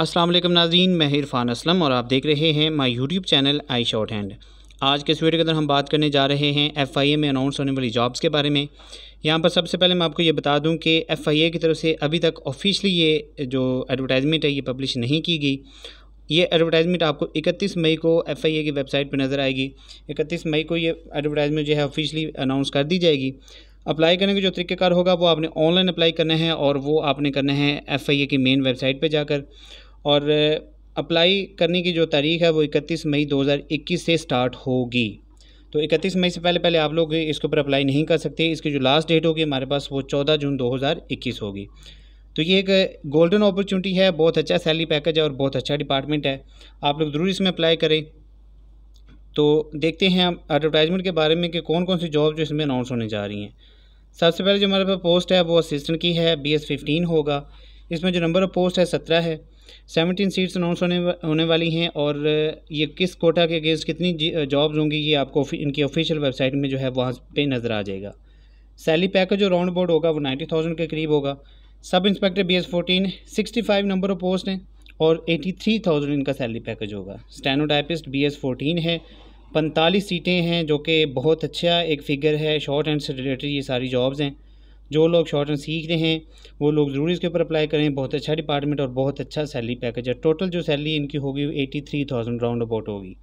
अस्सलाम वालेकुम नाजीन मैं इरफान असलम और आप देख रहे हैं my YouTube channel I short hand आज के इस वीडियो के अंदर हम बात करने जा रहे हैं एफ़ आई ए में अनाउंस होने वाली जॉब्स के बारे में यहाँ पर सबसे पहले मैं आपको ये बता दूँ कि एफ़ आई ए की तरफ से अभी तक ऑफिशली ये जो एडवर्टाइजमेंट है ये पब्लिश नहीं की गई ये एडवर्टाइजमेंट आपको 31 मई को एफ आई ए की वेबसाइट पर नज़र आएगी 31 मई को ये एडवर्टाइजमेंट जो है ऑफिशली अनाउंस कर दी जाएगी अप्लाई करने का जो तरीक़ेकार होगा वो आपने ऑनलाइन अप्लाई करना है और वो आपने करना है एफ आई ए की मेन वेबसाइट पर जाकर और अप्लाई करने की जो तारीख है वो इकतीस मई 2021 से स्टार्ट होगी तो 31 मई से पहले पहले आप लोग इसके ऊपर अप्लाई नहीं कर सकते इसकी जो लास्ट डेट होगी हमारे पास वो 14 जून 2021 होगी तो ये एक गोल्डन अपॉर्चुनिटी है बहुत अच्छा सैलरी पैकेज है और बहुत अच्छा डिपार्टमेंट है आप लोग ज़रूर इसमें अप्लाई करें तो देखते हैं हम एडवर्टाइजमेंट के बारे में कि कौन कौन सी जॉब जो इसमें अनाउंस होने जा रही हैं सबसे पहले जो हमारे पास पोस्ट है वो असिस्टेंट की है बी एस फिफ्टीन होगा इसमें जो नंबर ऑफ पोस्ट है सत्रह है सेवनटीन सीट्स अनाउंस होने होने वाली हैं और ये किस कोटा के अगेंस्ट कितनी जॉब्स होंगी ये आपको इनकी ऑफिशियल वेबसाइट में जो है वहाँ पे नज़र आ जाएगा सैलरी पैकेज जो राउंड बोर्ड होगा वो नाइन्टी थाउजेंड के करीब होगा sub inspector B S fourteen sixty five number of post हैं और एटी थ्री थाउजेंड इनका सैलरी पैकेज होगा स्टैनोटाइपिस्ट बी एस फोर्टीन है पैंतालीस सीटें हैं जो कि बहुत अच्छा एक फ़िगर है शॉर्ट एंड से रिलेटेड ये सारी जॉब्स हैं जो लोग शॉर्ट एंड सीख रहे हैं वो लोग ज़रूर इसके ऊपर अप्लाई करें बहुत अच्छा डिपार्टमेंट और बहुत अच्छा सैलरी पैकेज है टोटल जो सैलरी इनकी होगी eighty three thousand round about होगी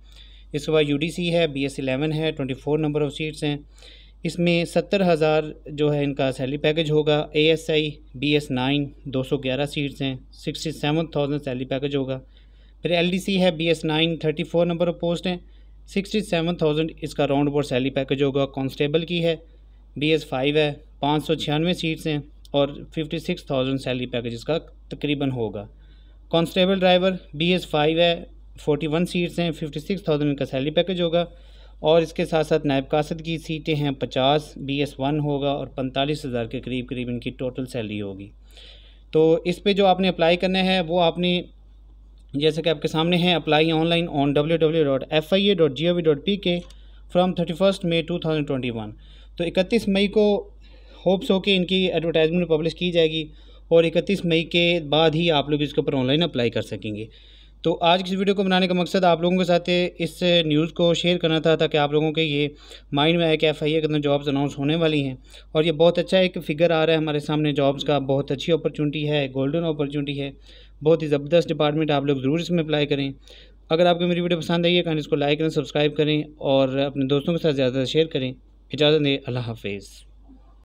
इसके बाद यू है बी एस एलेवन है twenty four number of seats हैं इसमें सत्तर हज़ार जो है इनका सैलरी पैकेज होगा A S I B S nine दो सौ ग्यारह सीट्स हैं sixty seven thousand salary package होगा फिर एल डी सी है B S nine thirty four number of post हैं सिक्सटी सेवन थाउजेंड इसका राउंड बोर्ड सैलरी पैकेज होगा कांस्टेबल की है बी एस फाइव है पाँच सौ छियानवे सीट्स हैं और fifty six thousand salary package का तकरीबन होगा constable driver B S five है फोर्टी वन सीट्स हैं फिफ्टी सिक्स थाउजेंड इनका सैलरी पैकेज होगा और इसके साथ साथ नायब कासद की सीटें हैं पचास बी एस वन होगा और पैंतालीस हज़ार के करीब करीब इनकी टोटल सैलरी होगी तो इस पे जो आपने अप्लाई करना है वो आपने जैसे कि आपके सामने हैं apply online on W W dot F I A dot G O V dot P K from thirty first May two thousand twenty one तो इकतीस मई को होप्स हो कि इनकी एडवर्टाइजमेंट पब्लिश की जाएगी और इकतीस मई के बाद ही आप लोग इसके ऊपर ऑनलाइन अप्लाई कर सकेंगे तो आज की वीडियो को बनाने का मकसद आप लोगों के साथ इस न्यूज़ को शेयर करना था ताकि आप लोगों के ये माइंड में आए कि एफ आई ए कितना जॉब्स अनाउंस होने वाली हैं और ये बहुत अच्छा एक फ़िगर आ रहा है हमारे सामने जॉब्स का बहुत अच्छी अपॉर्चुनिटी है गोल्डन अपॉर्चुनिटी है बहुत ही ज़बरदस्त डिपार्टमेंट आप लोग ज़रूर इसमें अप्लाई करें अगर आपको मेरी वीडियो पसंद आई है कहानी इसको लाइक करें सब्सक्राइब करें और अपने दोस्तों के साथ ज़्यादा से शेयर करें इजाज़त दें अल्लाह हाफिज़